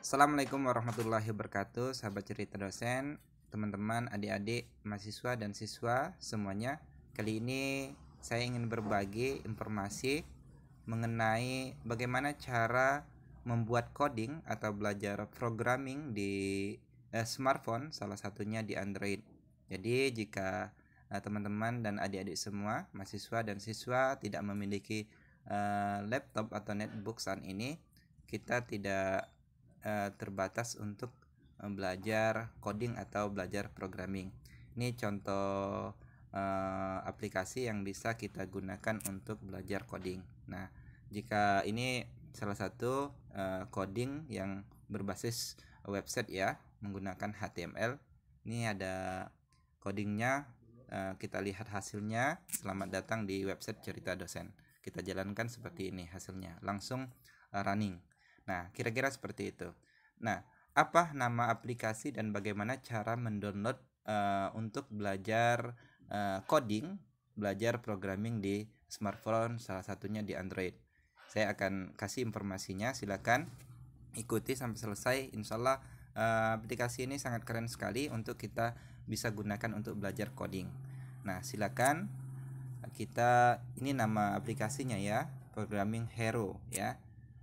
Assalamualaikum warahmatullahi wabarakatuh Sahabat cerita dosen Teman-teman, adik-adik, mahasiswa dan siswa Semuanya Kali ini saya ingin berbagi informasi Mengenai bagaimana cara membuat coding Atau belajar programming di eh, smartphone Salah satunya di Android Jadi jika eh, teman-teman eh, dan adik-adik semua Mahasiswa dan siswa tidak memiliki eh, laptop atau netbook saat ini kita tidak Eh, terbatas untuk eh, belajar coding atau belajar programming. Ini contoh uh, aplikasi yang bisa kita gunakan untuk belajar coding. Nah, jika ini salah satu uh, coding yang berbasis website ya, menggunakan HTML. Ini ada codingnya, uh, kita lihat hasilnya. Selamat datang di website cerita dosen. Kita jalankan seperti ini hasilnya, langsung uh, running. Nah, kira-kira seperti itu. Nah, apa nama aplikasi dan bagaimana cara mendownload uh, untuk belajar uh, coding, belajar programming di smartphone salah satunya di Android. Saya akan kasih informasinya, silakan ikuti sampai selesai. Insya Allah uh, aplikasi ini sangat keren sekali untuk kita bisa gunakan untuk belajar coding. Nah, silakan kita ini nama aplikasinya ya, Programming Hero ya.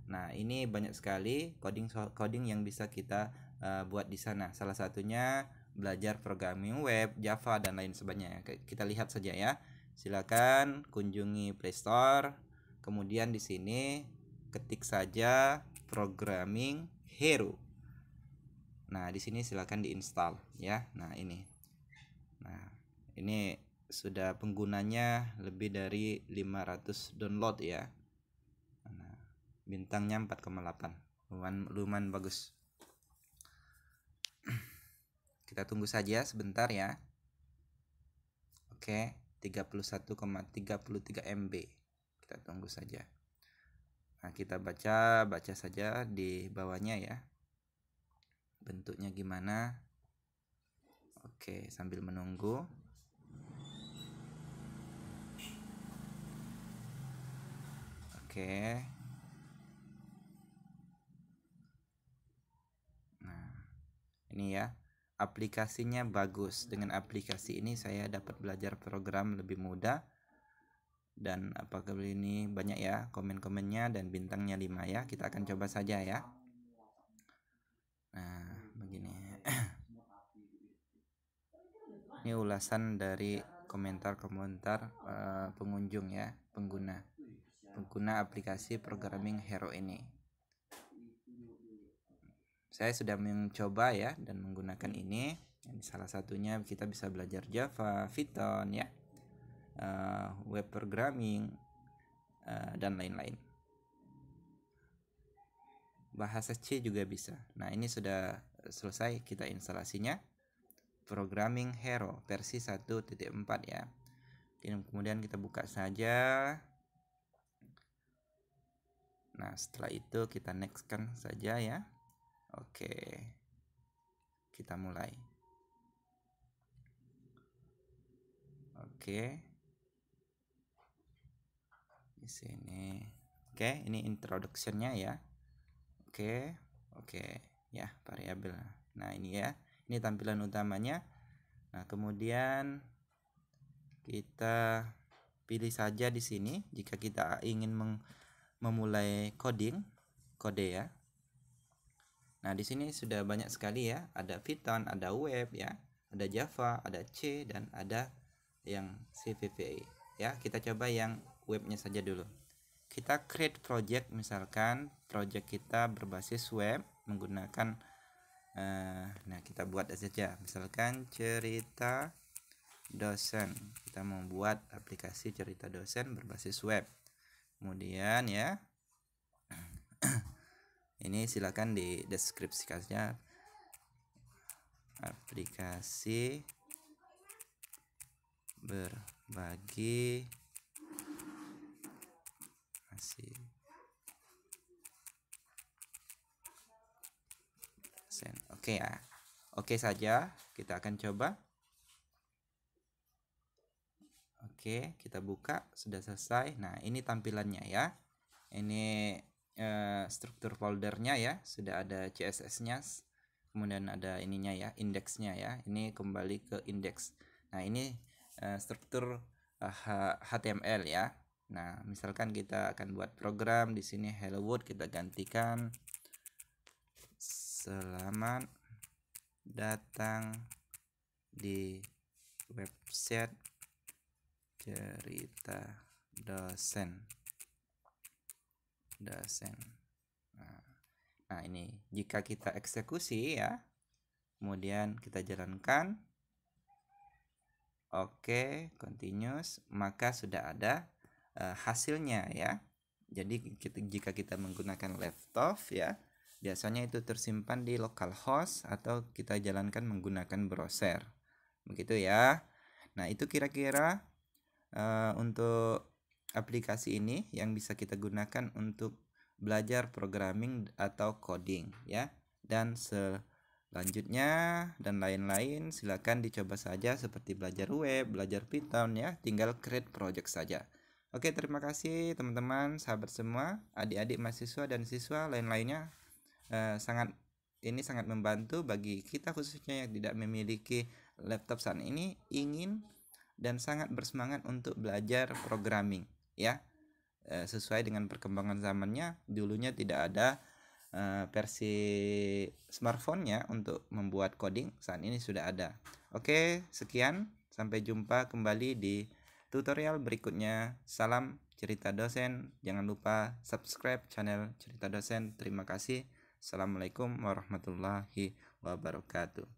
Nah, ini banyak sekali coding coding yang bisa kita uh, buat di sana. Salah satunya belajar programming web, Java dan lain sebagainya. Kita lihat saja ya. Silakan kunjungi Play Store. Kemudian di sini ketik saja programming hero. Nah, di sini silakan diinstal ya. Nah, ini. Nah, ini sudah penggunanya lebih dari 500 download ya bintangnya 4,8 lumayan, lumayan bagus kita tunggu saja sebentar ya oke 31,33 MB kita tunggu saja nah kita baca baca saja di bawahnya ya bentuknya gimana oke sambil menunggu oke nih ya aplikasinya bagus dengan aplikasi ini saya dapat belajar program lebih mudah dan apakah ini banyak ya komen-komennya dan bintangnya 5 ya kita akan coba saja ya nah begini ini ulasan dari komentar-komentar eh, pengunjung ya pengguna pengguna aplikasi programming hero ini saya sudah mencoba ya dan menggunakan ini salah satunya kita bisa belajar Java, Python ya uh, web programming uh, dan lain-lain bahasa C juga bisa nah ini sudah selesai kita instalasinya programming hero versi 1.4 ya kemudian kita buka saja Nah, setelah itu kita nextkan saja ya. Oke, kita mulai. Oke, di sini. Oke, ini introductionnya ya. Oke, oke, ya variabel. Nah ini ya, ini tampilan utamanya. Nah kemudian kita pilih saja di sini jika kita ingin memulai coding kode ya Nah, di sini sudah banyak sekali ya, ada Python, ada web ya, ada Java, ada C dan ada yang CVVA. Ya, kita coba yang webnya saja dulu. Kita create project misalkan project kita berbasis web menggunakan uh, nah kita buat saja misalkan cerita dosen. Kita membuat aplikasi cerita dosen berbasis web. Kemudian ya ini silakan di deskripsi deskripsikannya aplikasi berbagi masih oke okay, ya oke okay saja kita akan coba oke okay, kita buka sudah selesai nah ini tampilannya ya ini struktur foldernya ya, sudah ada CSS-nya, kemudian ada ininya ya, indeksnya ya. Ini kembali ke indeks. Nah, ini uh, struktur uh, eh, HTML ya. Nah, misalkan kita akan buat program di sini hello world kita gantikan selamat datang di website cerita dosen dosen Nah, nah, ini jika kita eksekusi ya, kemudian kita jalankan. Oke, continuous, maka sudah ada uh, hasilnya ya. Jadi kita, jika kita menggunakan laptop ya, biasanya itu tersimpan di localhost atau kita jalankan menggunakan browser. Begitu ya. Nah, itu kira-kira uh, untuk aplikasi ini yang bisa kita gunakan untuk belajar programming atau coding ya dan selanjutnya dan lain-lain silakan dicoba saja seperti belajar web belajar Python ya tinggal create project saja Oke terima kasih teman-teman sahabat semua adik-adik mahasiswa dan siswa lain-lainnya eh, sangat ini sangat membantu bagi kita khususnya yang tidak memiliki laptop saat ini ingin dan sangat bersemangat untuk belajar programming ya Eh, sesuai dengan perkembangan zamannya dulunya tidak ada eh, versi smartphone-nya untuk membuat coding saat ini sudah ada oke sekian sampai jumpa kembali di tutorial berikutnya salam cerita dosen jangan lupa subscribe channel cerita dosen terima kasih assalamualaikum warahmatullahi wabarakatuh